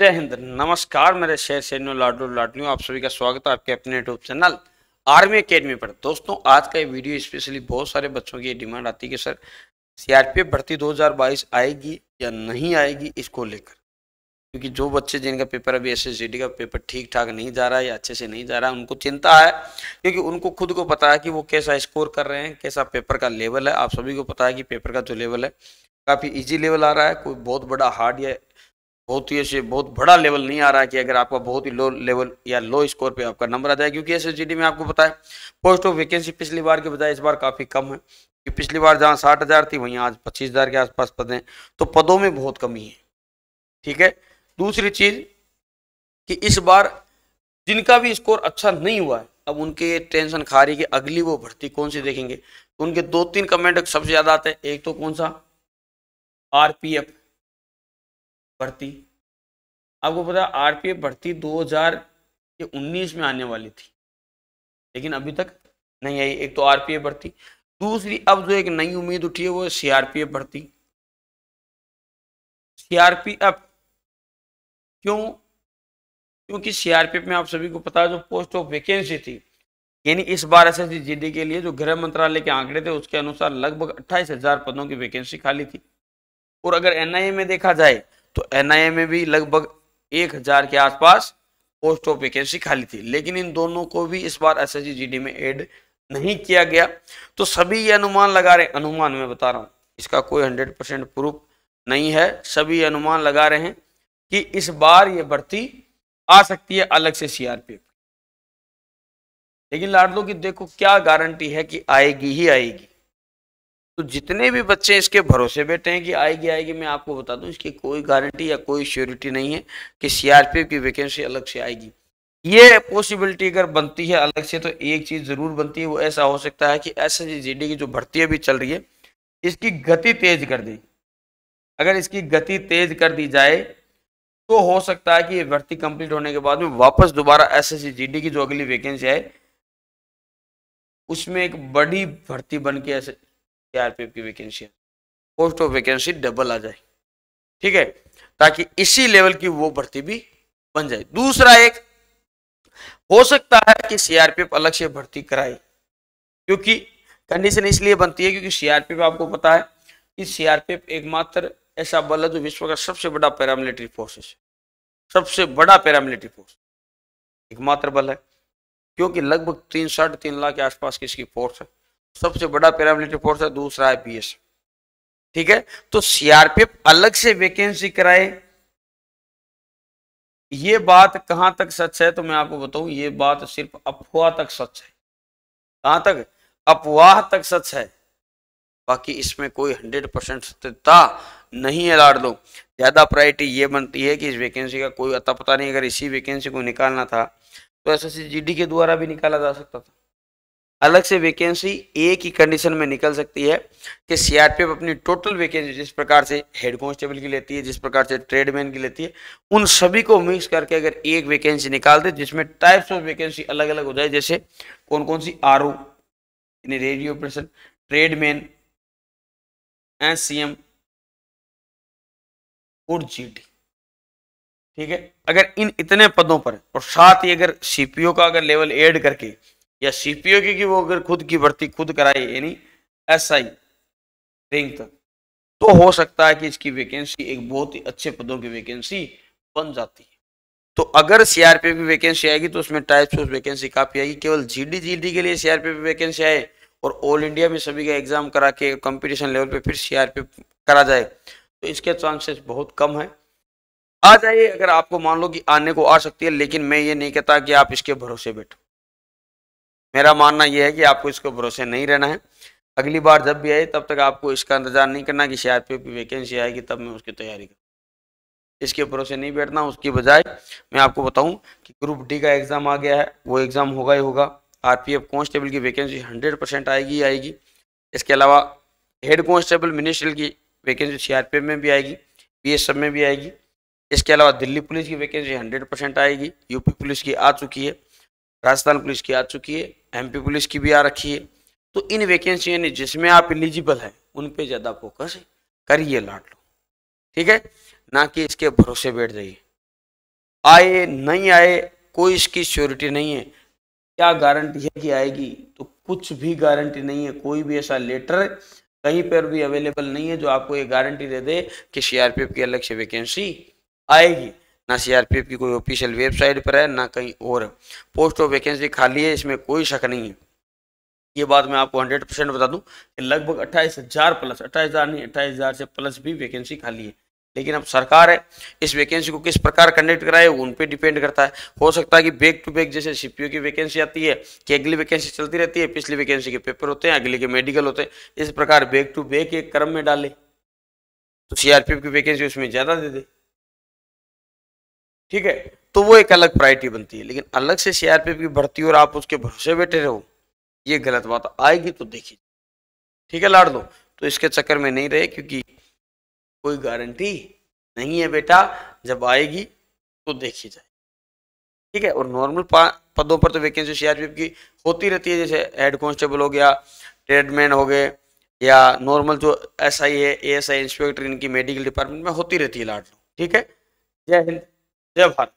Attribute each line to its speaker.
Speaker 1: जय हिंद नमस्कार मेरे शेर सैन्य लाडू लाडलियों आप सभी का स्वागत है आपके अपने यूट्यूब चैनल आर्मी अकेडमी पर दोस्तों आज का ये वीडियो स्पेशली बहुत सारे बच्चों की डिमांड आती है कि सर सीआरपीएफ भर्ती 2022 आएगी या नहीं आएगी इसको लेकर क्योंकि जो बच्चे जिनका पेपर अभी एस एस का पेपर ठीक ठाक नहीं जा रहा है या अच्छे से नहीं जा रहा है उनको चिंता है क्योंकि उनको खुद को पता है कि वो कैसा स्कोर कर रहे हैं कैसा पेपर का लेवल है आप सभी को पता है कि पेपर का जो लेवल है काफ़ी ईजी लेवल आ रहा है कोई बहुत बड़ा हार्ड या बहुत ही ऐसे बहुत बड़ा लेवल नहीं आ रहा है कि अगर आपका बहुत ही लो लेवल या लो स्कोर पे आपका नंबर आ जाए क्योंकि एस में आपको पता है पोस्ट ऑफ वैकेंसी पिछली बार के बजाय इस बार काफ़ी कम है कि पिछली बार जहाँ साठ हज़ार थी वहीं आज पच्चीस हज़ार के आसपास पद हैं तो पदों में बहुत कमी है ठीक है दूसरी चीज़ कि इस बार जिनका भी स्कोर अच्छा नहीं हुआ है अब उनके टेंशन खा रही कि अगली वो भर्ती कौन सी देखेंगे तो उनके दो तीन कमेंट सबसे ज़्यादा आते हैं एक तो कौन सा आर पी एफ भर्ती आपको पता आरपीएफ भर्ती उन्नीस में आने वाली थी लेकिन अभी तक नहीं आई एक तो आरपीएफ भर्ती दूसरी अब जो एक नई उम्मीद उठी है वो सीआरपीएफ भर्ती सीआरपीएफ क्यों क्योंकि सीआरपीएफ में आप सभी को पता है जो पोस्ट ऑफ वैकेंसी थी यानी इस बार S S C G D के लिए जो गृह मंत्रालय के आंकड़े थे उसके अनुसार लगभग अट्ठाईस हजार पदों की वैकेंसी खाली थी और अगर एनआईए में देखा जाए तो एनआईए में भी लगभग एक हजार के आसपास पोस्ट ऑफ वैकेंसी खाली थी लेकिन इन दोनों को भी इस बार एस जीडी में एड नहीं किया गया तो सभी ये अनुमान लगा रहे अनुमान में बता रहा हूँ इसका कोई हंड्रेड परसेंट प्रूफ नहीं है सभी अनुमान लगा रहे हैं कि इस बार ये भर्ती आ सकती है अलग से सीआरपीएफ लेकिन लाडलो की देखो क्या गारंटी है कि आएगी ही आएगी तो जितने भी बच्चे इसके भरोसे बैठे हैं कि आएगी आएगी मैं आपको बता दूं इसकी कोई गारंटी या कोई श्योरिटी नहीं है कि सीआरपीएफ की वैकेंसी अलग से आएगी ये पॉसिबिलिटी अगर बनती है अलग से तो एक चीज़ ज़रूर बनती है वो ऐसा हो सकता है कि एस एस की जो भर्ती अभी चल रही है इसकी गति तेज कर दी अगर इसकी गति तेज कर दी जाए तो हो सकता है कि भर्ती कंप्लीट होने के बाद में वापस दोबारा एस एस की जो अगली वैकेंसी आए उसमें एक बड़ी भर्ती बन के ऐसे सीआरपीएफ की vacancy post of vacancy double आ जाए ठीक है ताकि इसी लेवल की वो भर्ती भी बन जाए दूसरा एक हो सकता है कि सीआरपीएफ अलग से भर्ती कराए क्योंकि कंडीशन इसलिए बनती है क्योंकि सीआरपीएफ आपको पता है कि सीआरपीएफ एकमात्र ऐसा बल है जो विश्व का सबसे बड़ा पैरामिलिट्री फोर्सेस सबसे बड़ा पैरामिलिट्री फोर्स एकमात्र बल है क्योंकि लगभग तीन साढ़े तीन लाख के आसपास की इसकी फोर्स है सबसे बड़ा पैरामिलिट्री फोर्स है दूसरा है पीएस ठीक है तो सीआरपीएफ अलग से वैकेंसी कराए ये बात कहां तक सच है तो मैं आपको बताऊं ये बात सिर्फ अफवाह तक सच है कहां तक अफवाह तक सच है बाकी इसमें कोई हंड्रेड परसेंट सत्यता नहीं है लाड लो ज़्यादा प्रायोरिटी ये बनती है कि इस वैकेंसी का कोई अता पता नहीं अगर इसी वैकेंसी को निकालना था तो एस एस के द्वारा भी निकाला जा सकता था अलग से वैकेंसी एक ही कंडीशन में निकल सकती है कि सीआरपीएफ अपनी टोटल वैकेंसी जिस प्रकार से हेड कांस्टेबल की लेती है जिस प्रकार से ट्रेडमैन की लेती है उन सभी को मिक्स करके अगर एक वैकेंसी निकाल दे जिसमें टाइप्स ऑफ वैकेंसी अलग अलग हो जाए जैसे कौन कौन सी आर ओ यानी radio operation tradesman and C M और जी टी ठीक है अगर इन इतने पदों पर और साथ ही अगर सीपीओ का अगर लेवल एड करके या सीपीओ की वो अगर खुद की भर्ती खुद कराए यानी एस आई रैंक तक तो हो सकता है कि इसकी वैकेंसी एक बहुत ही अच्छे पदों की वैकेंसी बन जाती है तो अगर सीआरपीएफ की वैकेंसी आएगी तो उसमें टाइप ऑफ वैकेंसी काफी आएगी केवल जीडी जीडी के लिए सीआरपीएफ की वैकेंसी आए और ऑल इंडिया में सभी का एग्जाम करा के कॉम्पिटिशन लेवल पे फिर सीआरपीएफ करा जाए तो इसके चांसेस बहुत कम है आ जाइए अगर आपको मान लो कि आने को आ सकती है लेकिन मैं ये नहीं कहता कि आप इसके भरोसे बैठो मेरा मानना यह है कि आपको इसको भरोसे नहीं रहना है अगली बार जब भी आए तब तक आपको इसका इंतजार नहीं करना कि शायद की वैकेंसी आएगी तब मैं उसकी तैयारी करूँ इसके भरोसे नहीं बैठना उसकी बजाय मैं आपको बताऊं कि ग्रुप डी का एग्ज़ाम आ गया है वो एग्ज़ाम होगा ही होगा आरपीएफ कांस्टेबल की वैकेंसी 100 परसेंट आएगी ही आएगी इसके अलावा हेड कांस्टेबल मिनिस्ट्रियल की वैकेंसी सीआरपीएफ में भी आएगी बीएसएफ में भी आएगी इसके अलावा दिल्ली पुलिस की वैकेंसी हंड्रेड परसेंट आएगी यूपी पुलिस की आ चुकी है राजस्थान पुलिस की आ चुकी है एमपी पुलिस की भी आ रखी है तो इन वैकेंसी यानी जिसमें आप एलिजिबल हैं उन पे ज़्यादा फोकस करिए लाट लो ठीक है ना कि इसके भरोसे बैठ जाइए आए नहीं आए कोई इसकी श्योरिटी नहीं है क्या गारंटी है कि आएगी तो कुछ भी गारंटी नहीं है कोई भी ऐसा लेटर कहीं पर भी अवेलेबल नहीं है जो आपको ये गारंटी दे दे कि सीआरपीएफ की अलग से वैकेंसी आएगी ना सीआरपीएफ की कोई ऑफिशियल वेबसाइट पर है ना कहीं और पोस्ट ऑफ वैकेंसी खाली है इसमें कोई शक नहीं है ये बात मैं आपको हंड्रेड परसेंट बता दूं कि लगभग अट्ठाईस हज़ार प्लस अट्ठाईस हज़ार नहीं अट्ठाईस हज़ार से प्लस भी वैकेंसी खाली है लेकिन अब सरकार है इस वैकेंसी को किस प्रकार कंडक्ट कराए उन पे डिपेंड करता है हो सकता है कि बैक टू बैक जैसे सीपीओ की वैकेंसी आती है कि अगली वैकेंसी चलती रहती है पिछली वैकेंसी के पेपर होते हैं अगले के मेडिकल होते हैं इस प्रकार बैक टू बैक एक क्रम में डाले तो सीआरपीएफ की वैकेंसी उसमें ज़्यादा दे दे ठीक है तो वो एक अलग प्रायोरिटी बनती है लेकिन अलग से सीआरपीएफ की भर्ती और आप उसके भरोसे बैठे रहो ये गलत बात आएगी तो देखिए ठीक है लाड़ दो तो इसके चक्कर में नहीं रहे क्योंकि कोई गारंटी नहीं है बेटा जब आएगी तो देखी जाए ठीक है और नॉर्मल पदों पर तो वैकेंसी सीआरपीएफ की होती रहती है जैसे हेड कॉन्स्टेबल हो गया ट्रेडमैन हो गए या नॉर्मल जो एसआई है एएसआई इंस्पेक्टर इनकी मेडिकल डिपार्टमेंट में होती रहती है लाड लो ठीक है जय हिंद ব্যবহার